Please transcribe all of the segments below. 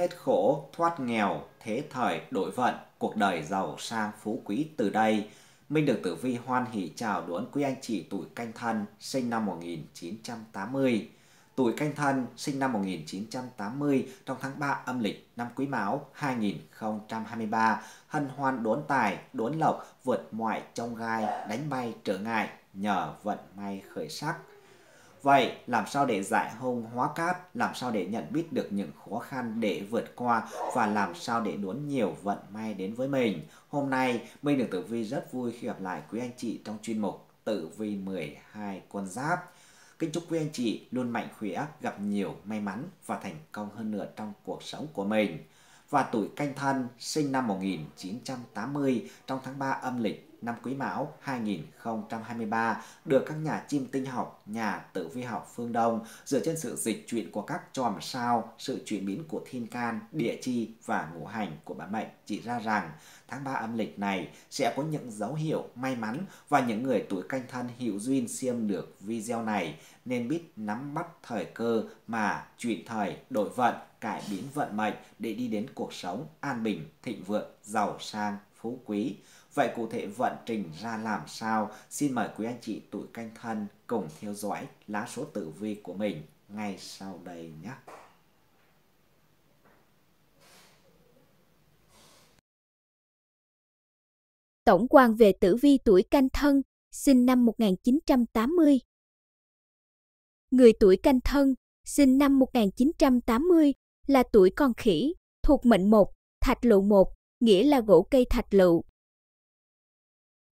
hết khổ, thoát nghèo, thế thời, đổi vận, cuộc đời giàu sang phú quý từ đây. Minh được Tử Vi hoan hỷ chào đón quý anh chị tuổi canh thân sinh năm 1980. Tuổi canh thân sinh năm 1980 trong tháng 3 âm lịch năm Quý Mão 2023 hân hoan đốn tài, đốn lộc, vượt mọi trong gai, đánh bay trở ngại nhờ vận may khởi sắc. Vậy làm sao để giải hung hóa cát, làm sao để nhận biết được những khó khăn để vượt qua và làm sao để đón nhiều vận may đến với mình. Hôm nay Minh được Tử Vi rất vui khi gặp lại quý anh chị trong chuyên mục Tử Vi 12 con giáp. Kính chúc quý anh chị luôn mạnh khỏe, gặp nhiều may mắn và thành công hơn nữa trong cuộc sống của mình. Và tuổi canh thân sinh năm 1980 trong tháng 3 âm lịch năm Quý Mão 2023 được các nhà chim tinh học, nhà tử vi học phương Đông dựa trên sự dịch chuyển của các chòm sao, sự chuyển biến của thiên can, địa chi và ngũ hành của bản mệnh chỉ ra rằng tháng 3 âm lịch này sẽ có những dấu hiệu may mắn và những người tuổi canh thân hữu duyên xem được video này nên biết nắm bắt thời cơ mà chuyển thời, đổi vận, cải biến vận mệnh để đi đến cuộc sống an bình, thịnh vượng, giàu sang, phú quý. Vậy cụ thể vận trình ra làm sao? Xin mời quý anh chị tuổi canh thân cùng theo dõi lá số tử vi của mình ngay sau đây nhé. Tổng quan về tử vi tuổi canh thân, sinh năm 1980. Người tuổi canh thân, sinh năm 1980, là tuổi con khỉ, thuộc mệnh 1, thạch lựu 1, nghĩa là gỗ cây thạch lựu,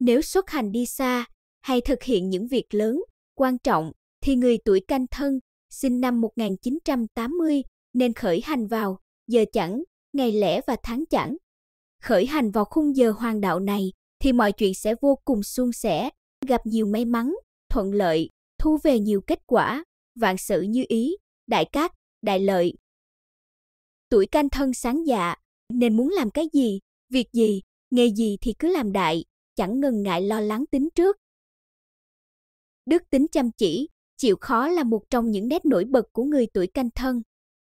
nếu xuất hành đi xa hay thực hiện những việc lớn, quan trọng thì người tuổi canh thân sinh năm 1980 nên khởi hành vào giờ chẵn, ngày lẻ và tháng chẵn. Khởi hành vào khung giờ hoàng đạo này thì mọi chuyện sẽ vô cùng suôn sẻ, gặp nhiều may mắn, thuận lợi, thu về nhiều kết quả, vạn sự như ý, đại cát, đại lợi. Tuổi canh thân sáng dạ, nên muốn làm cái gì, việc gì, nghề gì thì cứ làm đại, chẳng ngần ngại lo lắng tính trước. Đức tính chăm chỉ, chịu khó là một trong những nét nổi bật của người tuổi canh thân.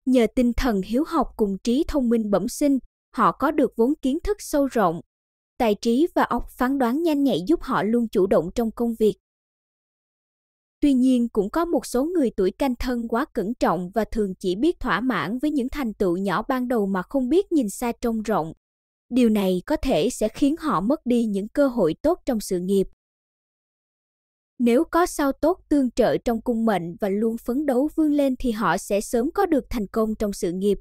Nhờ tinh thần hiếu học cùng trí thông minh bẩm sinh, họ có được vốn kiến thức sâu rộng. Tài trí và óc phán đoán nhanh nhạy giúp họ luôn chủ động trong công việc. Tuy nhiên cũng có một số người tuổi canh thân quá cẩn trọng và thường chỉ biết thỏa mãn với những thành tựu nhỏ ban đầu mà không biết nhìn xa trông rộng điều này có thể sẽ khiến họ mất đi những cơ hội tốt trong sự nghiệp nếu có sao tốt tương trợ trong cung mệnh và luôn phấn đấu vươn lên thì họ sẽ sớm có được thành công trong sự nghiệp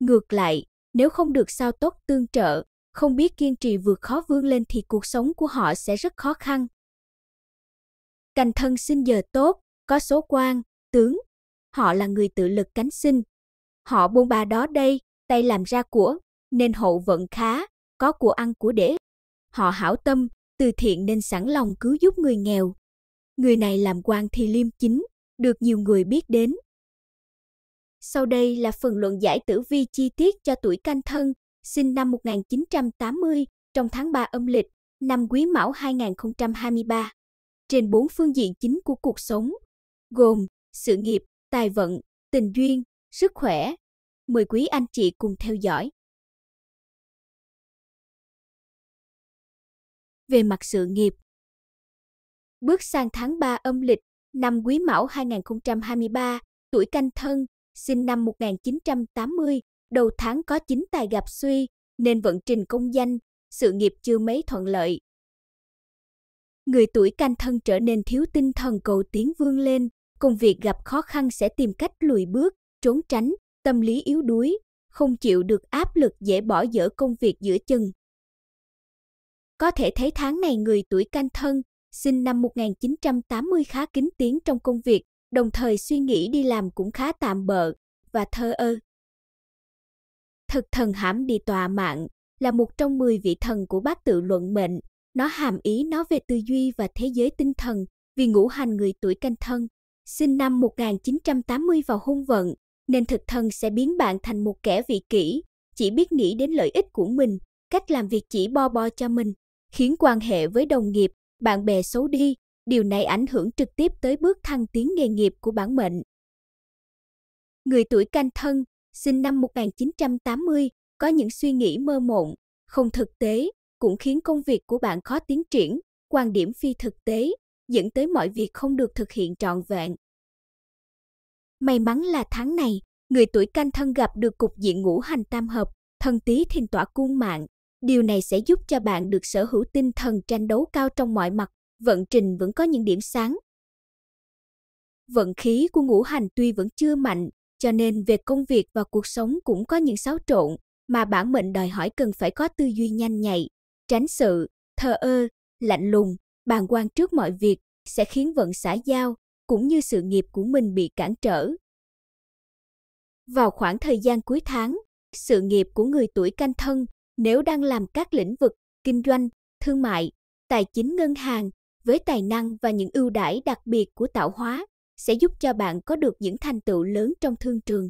ngược lại nếu không được sao tốt tương trợ không biết kiên trì vượt khó vươn lên thì cuộc sống của họ sẽ rất khó khăn cành thân sinh giờ tốt có số quan tướng họ là người tự lực cánh sinh họ buôn bà đó đây tay làm ra của nên hậu vận khá, có của ăn của để. Họ hảo tâm, từ thiện nên sẵn lòng cứu giúp người nghèo. Người này làm quan thì liêm chính, được nhiều người biết đến. Sau đây là phần luận giải tử vi chi tiết cho tuổi canh thân, sinh năm 1980, trong tháng 3 âm lịch, năm Quý Mão 2023. Trên bốn phương diện chính của cuộc sống, gồm sự nghiệp, tài vận, tình duyên, sức khỏe. Mời quý anh chị cùng theo dõi. về mặt sự nghiệp. Bước sang tháng 3 âm lịch, năm Quý Mão 2023, tuổi canh thân, sinh năm 1980, đầu tháng có chính tài gặp suy, nên vận trình công danh, sự nghiệp chưa mấy thuận lợi. Người tuổi canh thân trở nên thiếu tinh thần cầu tiến vươn lên, công việc gặp khó khăn sẽ tìm cách lùi bước, trốn tránh, tâm lý yếu đuối, không chịu được áp lực dễ bỏ dở công việc giữa chừng. Có thể thấy tháng này người tuổi canh thân, sinh năm 1980 khá kính tiếng trong công việc, đồng thời suy nghĩ đi làm cũng khá tạm bợ và thơ ơ. Thực thần hãm đi tòa mạng là một trong 10 vị thần của bát tự luận mệnh, nó hàm ý nói về tư duy và thế giới tinh thần, vì ngũ hành người tuổi canh thân, sinh năm 1980 vào hung vận, nên thực thần sẽ biến bạn thành một kẻ vị kỷ, chỉ biết nghĩ đến lợi ích của mình, cách làm việc chỉ bo bo cho mình khiến quan hệ với đồng nghiệp, bạn bè xấu đi, điều này ảnh hưởng trực tiếp tới bước thăng tiến nghề nghiệp của bản mệnh. Người tuổi canh thân, sinh năm 1980, có những suy nghĩ mơ mộng, không thực tế, cũng khiến công việc của bạn khó tiến triển, quan điểm phi thực tế, dẫn tới mọi việc không được thực hiện trọn vẹn. May mắn là tháng này, người tuổi canh thân gặp được cục diện ngũ hành tam hợp, thân tí thìn tỏa cung mạng, Điều này sẽ giúp cho bạn được sở hữu tinh thần tranh đấu cao trong mọi mặt, vận trình vẫn có những điểm sáng. Vận khí của ngũ hành tuy vẫn chưa mạnh, cho nên về công việc và cuộc sống cũng có những xáo trộn mà bản mệnh đòi hỏi cần phải có tư duy nhanh nhạy, tránh sự thờ ơ, lạnh lùng, bàng quan trước mọi việc sẽ khiến vận xã giao cũng như sự nghiệp của mình bị cản trở. Vào khoảng thời gian cuối tháng, sự nghiệp của người tuổi canh thân nếu đang làm các lĩnh vực kinh doanh, thương mại, tài chính ngân hàng với tài năng và những ưu đãi đặc biệt của tạo hóa sẽ giúp cho bạn có được những thành tựu lớn trong thương trường.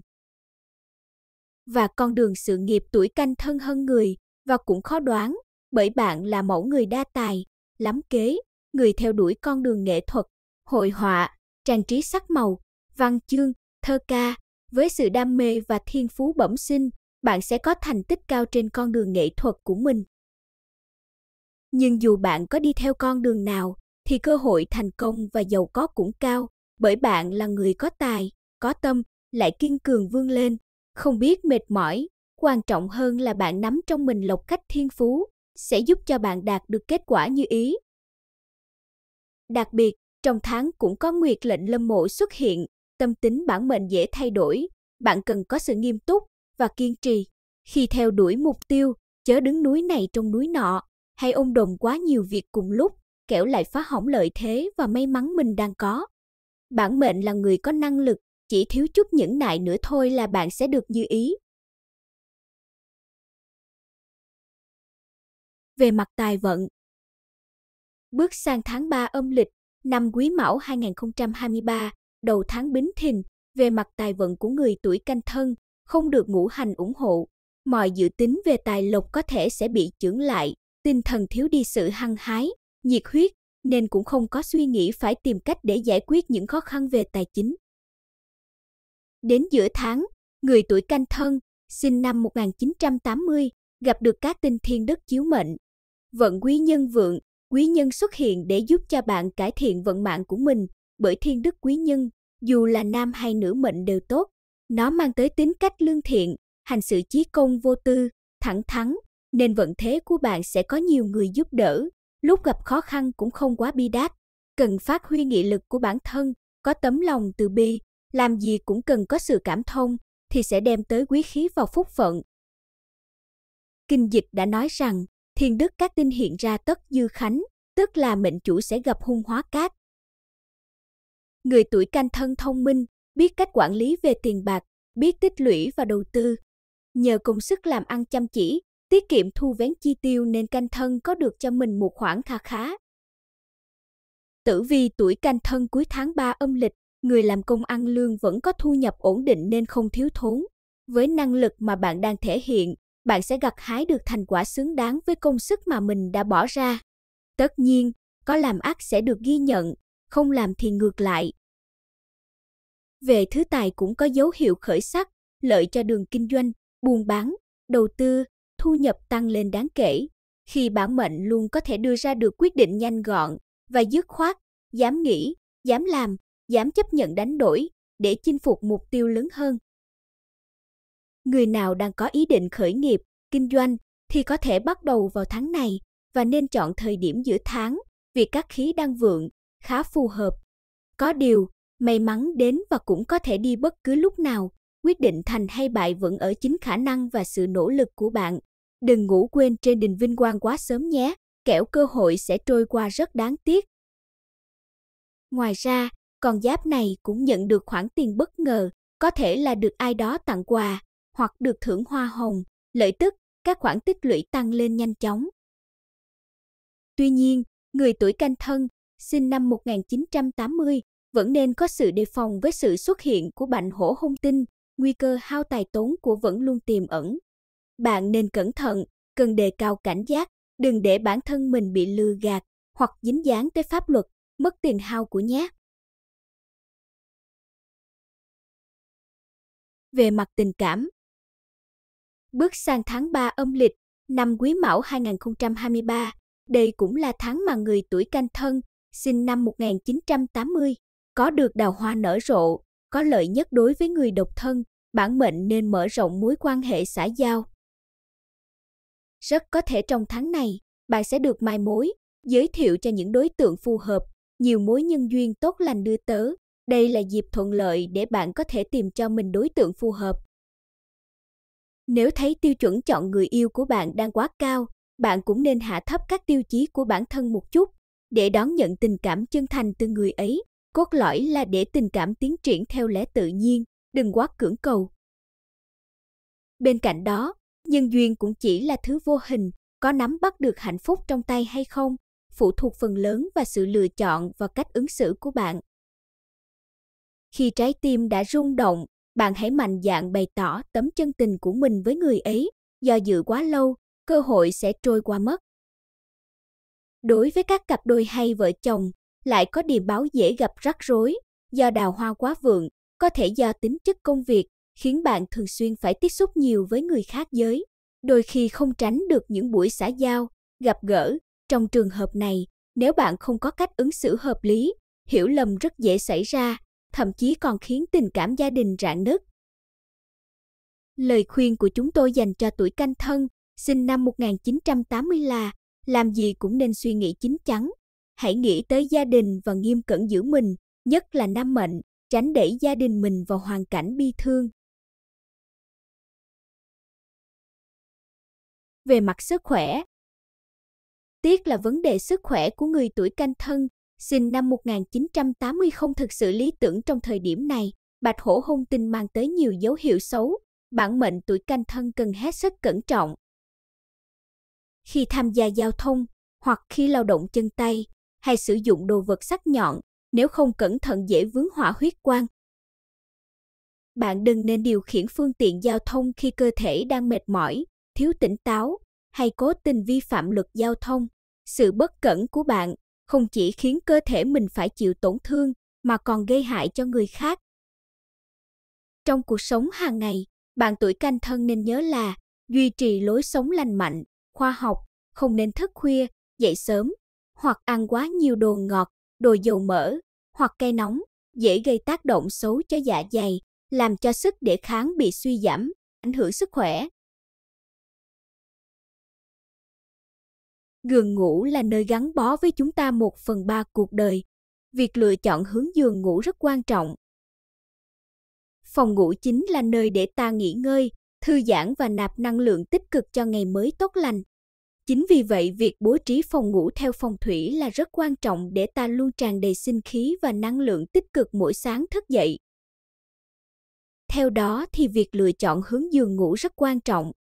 Và con đường sự nghiệp tuổi canh thân hơn người và cũng khó đoán bởi bạn là mẫu người đa tài, lắm kế, người theo đuổi con đường nghệ thuật, hội họa, trang trí sắc màu, văn chương, thơ ca với sự đam mê và thiên phú bẩm sinh bạn sẽ có thành tích cao trên con đường nghệ thuật của mình. Nhưng dù bạn có đi theo con đường nào, thì cơ hội thành công và giàu có cũng cao, bởi bạn là người có tài, có tâm, lại kiên cường vươn lên, không biết mệt mỏi. Quan trọng hơn là bạn nắm trong mình lộc cách thiên phú, sẽ giúp cho bạn đạt được kết quả như ý. Đặc biệt, trong tháng cũng có nguyệt lệnh lâm mộ xuất hiện, tâm tính bản mệnh dễ thay đổi, bạn cần có sự nghiêm túc, và kiên trì. Khi theo đuổi mục tiêu, chớ đứng núi này trong núi nọ, hay ôm đồn quá nhiều việc cùng lúc, kẻo lại phá hỏng lợi thế và may mắn mình đang có. Bản mệnh là người có năng lực, chỉ thiếu chút những nại nữa thôi là bạn sẽ được như ý. Về mặt tài vận Bước sang tháng 3 âm lịch, năm Quý Mão 2023, đầu tháng Bính Thìn, về mặt tài vận của người tuổi canh thân, không được ngũ hành ủng hộ, mọi dự tính về tài lộc có thể sẽ bị chững lại, tinh thần thiếu đi sự hăng hái, nhiệt huyết, nên cũng không có suy nghĩ phải tìm cách để giải quyết những khó khăn về tài chính. Đến giữa tháng, người tuổi canh thân, sinh năm 1980, gặp được các tinh thiên đất chiếu mệnh. Vận quý nhân vượng, quý nhân xuất hiện để giúp cho bạn cải thiện vận mạng của mình, bởi thiên đức quý nhân, dù là nam hay nữ mệnh đều tốt, nó mang tới tính cách lương thiện, hành sự chí công vô tư, thẳng thắn, nên vận thế của bạn sẽ có nhiều người giúp đỡ, lúc gặp khó khăn cũng không quá bi đát. Cần phát huy nghị lực của bản thân, có tấm lòng từ bi, làm gì cũng cần có sự cảm thông, thì sẽ đem tới quý khí vào phúc phận. Kinh dịch đã nói rằng, thiên đức các tinh hiện ra tất dư khánh, tức là mệnh chủ sẽ gặp hung hóa cát. Người tuổi canh thân thông minh, biết cách quản lý về tiền bạc, biết tích lũy và đầu tư. Nhờ công sức làm ăn chăm chỉ, tiết kiệm thu vén chi tiêu nên canh thân có được cho mình một khoản kha khá. Tử vi tuổi canh thân cuối tháng 3 âm lịch, người làm công ăn lương vẫn có thu nhập ổn định nên không thiếu thốn. Với năng lực mà bạn đang thể hiện, bạn sẽ gặt hái được thành quả xứng đáng với công sức mà mình đã bỏ ra. Tất nhiên, có làm ác sẽ được ghi nhận, không làm thì ngược lại về thứ tài cũng có dấu hiệu khởi sắc, lợi cho đường kinh doanh, buôn bán, đầu tư, thu nhập tăng lên đáng kể. Khi bản mệnh luôn có thể đưa ra được quyết định nhanh gọn và dứt khoát, dám nghĩ, dám làm, dám chấp nhận đánh đổi để chinh phục mục tiêu lớn hơn. Người nào đang có ý định khởi nghiệp, kinh doanh thì có thể bắt đầu vào tháng này và nên chọn thời điểm giữa tháng vì các khí đang vượng khá phù hợp. Có điều, May mắn đến và cũng có thể đi bất cứ lúc nào, quyết định thành hay bại vẫn ở chính khả năng và sự nỗ lực của bạn. Đừng ngủ quên trên đình vinh quang quá sớm nhé, kẻo cơ hội sẽ trôi qua rất đáng tiếc. Ngoài ra, con giáp này cũng nhận được khoản tiền bất ngờ, có thể là được ai đó tặng quà, hoặc được thưởng hoa hồng, lợi tức, các khoản tích lũy tăng lên nhanh chóng. Tuy nhiên, người tuổi canh thân, sinh năm 1980, vẫn nên có sự đề phòng với sự xuất hiện của bệnh hổ hung tinh, nguy cơ hao tài tốn của vẫn luôn tiềm ẩn. Bạn nên cẩn thận, cần đề cao cảnh giác, đừng để bản thân mình bị lừa gạt hoặc dính dáng tới pháp luật, mất tiền hao của nhé. Về mặt tình cảm Bước sang tháng 3 âm lịch, năm Quý Mão 2023, đây cũng là tháng mà người tuổi canh thân, sinh năm 1980, có được đào hoa nở rộ, có lợi nhất đối với người độc thân, bản mệnh nên mở rộng mối quan hệ xã giao. Rất có thể trong tháng này, bạn sẽ được mai mối, giới thiệu cho những đối tượng phù hợp, nhiều mối nhân duyên tốt lành đưa tớ. Đây là dịp thuận lợi để bạn có thể tìm cho mình đối tượng phù hợp. Nếu thấy tiêu chuẩn chọn người yêu của bạn đang quá cao, bạn cũng nên hạ thấp các tiêu chí của bản thân một chút để đón nhận tình cảm chân thành từ người ấy. Cốt lõi là để tình cảm tiến triển theo lẽ tự nhiên, đừng quá cưỡng cầu. Bên cạnh đó, nhân duyên cũng chỉ là thứ vô hình, có nắm bắt được hạnh phúc trong tay hay không, phụ thuộc phần lớn vào sự lựa chọn và cách ứng xử của bạn. Khi trái tim đã rung động, bạn hãy mạnh dạn bày tỏ tấm chân tình của mình với người ấy, do dự quá lâu, cơ hội sẽ trôi qua mất. Đối với các cặp đôi hay vợ chồng, lại có điềm báo dễ gặp rắc rối, do đào hoa quá vượng, có thể do tính chất công việc khiến bạn thường xuyên phải tiếp xúc nhiều với người khác giới, đôi khi không tránh được những buổi xã giao, gặp gỡ. Trong trường hợp này, nếu bạn không có cách ứng xử hợp lý, hiểu lầm rất dễ xảy ra, thậm chí còn khiến tình cảm gia đình rạn nứt. Lời khuyên của chúng tôi dành cho tuổi canh thân, sinh năm 1980 là làm gì cũng nên suy nghĩ chín chắn, hãy nghĩ tới gia đình và nghiêm cẩn giữ mình, nhất là nam mệnh, tránh để gia đình mình vào hoàn cảnh bi thương. Về mặt sức khỏe Tiếc là vấn đề sức khỏe của người tuổi canh thân, sinh năm 1980 không thực sự lý tưởng trong thời điểm này, bạch hổ hung tinh mang tới nhiều dấu hiệu xấu, bản mệnh tuổi canh thân cần hết sức cẩn trọng. Khi tham gia giao thông, hoặc khi lao động chân tay, hay sử dụng đồ vật sắc nhọn, nếu không cẩn thận dễ vướng hỏa huyết quang. Bạn đừng nên điều khiển phương tiện giao thông khi cơ thể đang mệt mỏi, thiếu tỉnh táo hay cố tình vi phạm luật giao thông. Sự bất cẩn của bạn không chỉ khiến cơ thể mình phải chịu tổn thương mà còn gây hại cho người khác. Trong cuộc sống hàng ngày, bạn tuổi canh thân nên nhớ là duy trì lối sống lành mạnh, khoa học, không nên thức khuya, dậy sớm, hoặc ăn quá nhiều đồ ngọt, đồ dầu mỡ, hoặc cây nóng, dễ gây tác động xấu cho dạ dày, làm cho sức đề kháng bị suy giảm, ảnh hưởng sức khỏe. Giường ngủ là nơi gắn bó với chúng ta một phần ba cuộc đời. Việc lựa chọn hướng giường ngủ rất quan trọng. Phòng ngủ chính là nơi để ta nghỉ ngơi, thư giãn và nạp năng lượng tích cực cho ngày mới tốt lành. Chính vì vậy, việc bố trí phòng ngủ theo phong thủy là rất quan trọng để ta luôn tràn đầy sinh khí và năng lượng tích cực mỗi sáng thức dậy. Theo đó thì việc lựa chọn hướng giường ngủ rất quan trọng.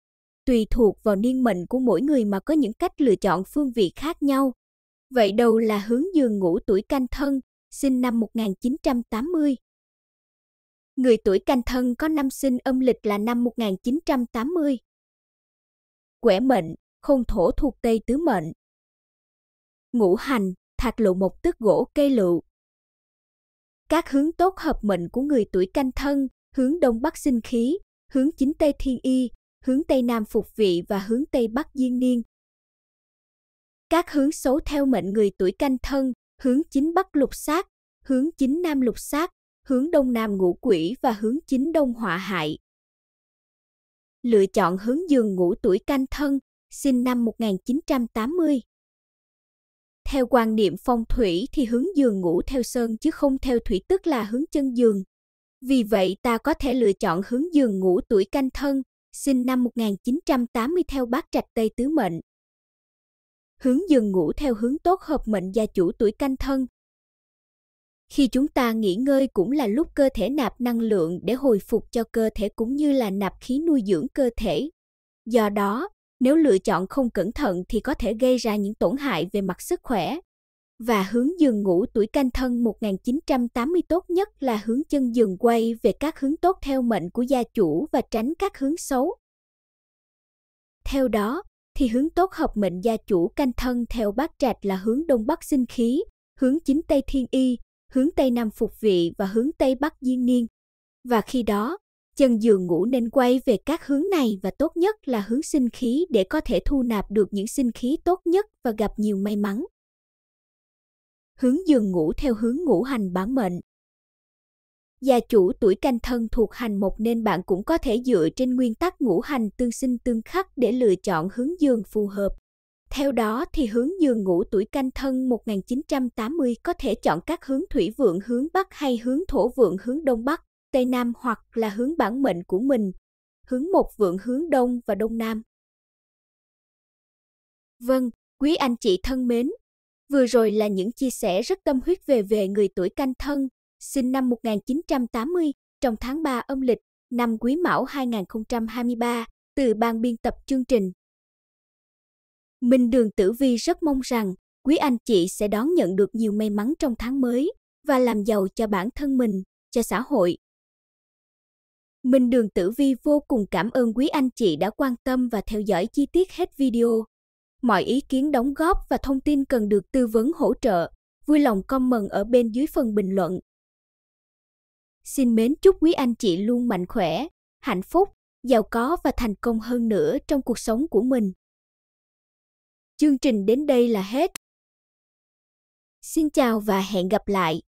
Tùy thuộc vào niên mệnh của mỗi người mà có những cách lựa chọn phương vị khác nhau. Vậy đầu là hướng giường ngủ tuổi canh thân, sinh năm 1980. Người tuổi canh thân có năm sinh âm lịch là năm 1980. Quẻ mệnh khôn thổ thuộc Tây Tứ Mệnh. Ngũ hành, thạch lụ một tức gỗ cây lựu. Các hướng tốt hợp mệnh của người tuổi canh thân, hướng Đông Bắc sinh khí, hướng Chính Tây thiên y, hướng Tây Nam phục vị và hướng Tây Bắc diên niên. Các hướng xấu theo mệnh người tuổi canh thân, hướng Chính Bắc lục sát, hướng Chính Nam lục sát, hướng Đông Nam ngũ quỷ và hướng Chính Đông họa hại lựa chọn hướng giường ngũ tuổi canh thân sinh năm 1980. Theo quan niệm phong thủy thì hướng giường ngủ theo sơn chứ không theo thủy tức là hướng chân giường. Vì vậy ta có thể lựa chọn hướng giường ngủ tuổi canh thân, sinh năm 1980 theo bát trạch Tây Tứ Mệnh. Hướng giường ngủ theo hướng tốt hợp mệnh gia chủ tuổi canh thân. Khi chúng ta nghỉ ngơi cũng là lúc cơ thể nạp năng lượng để hồi phục cho cơ thể cũng như là nạp khí nuôi dưỡng cơ thể. Do đó, nếu lựa chọn không cẩn thận thì có thể gây ra những tổn hại về mặt sức khỏe. Và hướng giường ngủ tuổi canh thân 1980 tốt nhất là hướng chân giường quay về các hướng tốt theo mệnh của gia chủ và tránh các hướng xấu. Theo đó, thì hướng tốt hợp mệnh gia chủ canh thân theo bát trạch là hướng đông bắc sinh khí, hướng chính tây thiên y, hướng tây nam phục vị và hướng tây bắc diên niên. Và khi đó, chân giường ngủ nên quay về các hướng này và tốt nhất là hướng sinh khí để có thể thu nạp được những sinh khí tốt nhất và gặp nhiều may mắn. Hướng giường ngủ theo hướng ngũ hành bản mệnh. Gia chủ tuổi canh thân thuộc hành mộc nên bạn cũng có thể dựa trên nguyên tắc ngũ hành tương sinh tương khắc để lựa chọn hướng giường phù hợp. Theo đó thì hướng giường ngủ tuổi canh thân 1980 có thể chọn các hướng thủy vượng hướng Bắc hay hướng thổ vượng hướng Đông Bắc Tây Nam hoặc là hướng bản mệnh của mình, hướng một vượng hướng Đông và Đông Nam. Vâng, quý anh chị thân mến, vừa rồi là những chia sẻ rất tâm huyết về về người tuổi canh thân, sinh năm 1980, trong tháng 3 âm lịch, năm Quý Mão 2023, từ ban biên tập chương trình. Minh Đường Tử Vi rất mong rằng quý anh chị sẽ đón nhận được nhiều may mắn trong tháng mới và làm giàu cho bản thân mình, cho xã hội, Minh Đường Tử Vi vô cùng cảm ơn quý anh chị đã quan tâm và theo dõi chi tiết hết video. Mọi ý kiến đóng góp và thông tin cần được tư vấn hỗ trợ, vui lòng comment ở bên dưới phần bình luận. Xin mến chúc quý anh chị luôn mạnh khỏe, hạnh phúc, giàu có và thành công hơn nữa trong cuộc sống của mình. Chương trình đến đây là hết. Xin chào và hẹn gặp lại!